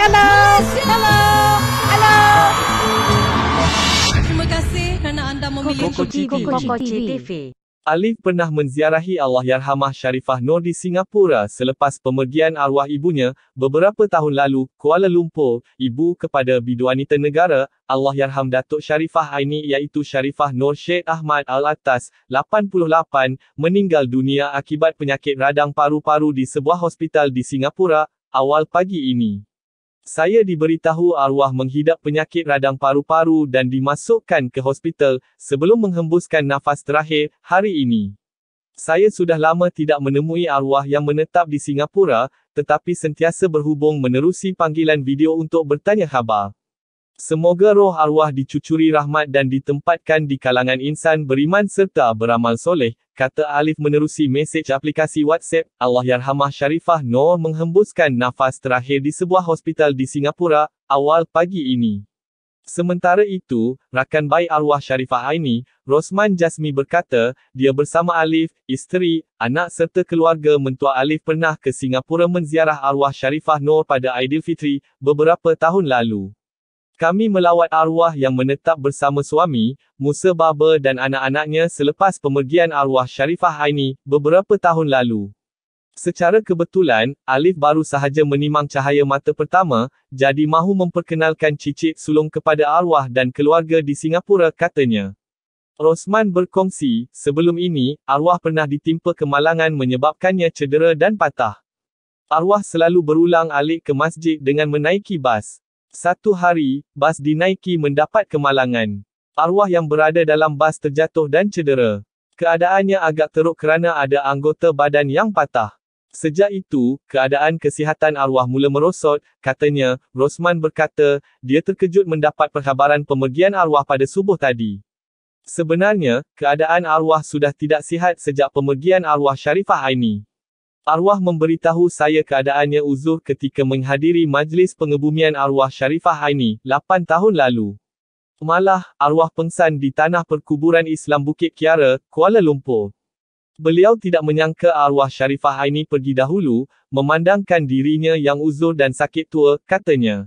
Hello. Hello. Hello. Terima kasih kerana anda memilih Koko TV. Koko TV. Alif pernah menziarahi Allahyarhamah Sharifah Nur di Singapura selepas pemergian arwah ibunya beberapa tahun lalu Kuala Lumpur ibu kepada biduanita negara Allahyarham Datuk Sharifah Aini iaitu Sharifah Nur Sheikh Ahmad Al-Attas 88 meninggal dunia akibat penyakit radang paru-paru di sebuah hospital di Singapura awal pagi ini saya diberitahu arwah menghidap penyakit radang paru-paru dan dimasukkan ke hospital sebelum menghembuskan nafas terakhir hari ini. Saya sudah lama tidak menemui arwah yang menetap di Singapura tetapi sentiasa berhubung menerusi panggilan video untuk bertanya khabar. Semoga roh arwah dicucuri rahmat dan ditempatkan di kalangan insan beriman serta beramal soleh, kata Alif menerusi mesej aplikasi WhatsApp. Allahyarhamah Sharifah Noor menghembuskan nafas terakhir di sebuah hospital di Singapura awal pagi ini. Sementara itu, rakan baik arwah Sharifah Aini, Rosman Jasmi berkata, dia bersama Alif, isteri, anak serta keluarga mentua Alif pernah ke Singapura menziarah arwah Sharifah Noor pada Aidilfitri beberapa tahun lalu. Kami melawat arwah yang menetap bersama suami, Musa Baba dan anak-anaknya selepas pemergian arwah Sharifah Aini, beberapa tahun lalu. Secara kebetulan, Alif baru sahaja menimang cahaya mata pertama, jadi mahu memperkenalkan cicit sulung kepada arwah dan keluarga di Singapura katanya. Rosman berkongsi, sebelum ini, arwah pernah ditimpa kemalangan menyebabkannya cedera dan patah. Arwah selalu berulang alik ke masjid dengan menaiki bas. Satu hari, bas dinaiki mendapat kemalangan. Arwah yang berada dalam bas terjatuh dan cedera. Keadaannya agak teruk kerana ada anggota badan yang patah. Sejak itu, keadaan kesihatan arwah mula merosot, katanya, Rosman berkata, dia terkejut mendapat perkhabaran pemergian arwah pada subuh tadi. Sebenarnya, keadaan arwah sudah tidak sihat sejak pemergian arwah Sharifah Aini. Arwah memberitahu saya keadaannya uzur ketika menghadiri majlis pengebumian arwah Sharifah Aini, 8 tahun lalu. Malah, arwah pengsan di tanah perkuburan Islam Bukit Kiara, Kuala Lumpur. Beliau tidak menyangka arwah Sharifah Aini pergi dahulu, memandangkan dirinya yang uzur dan sakit tua, katanya.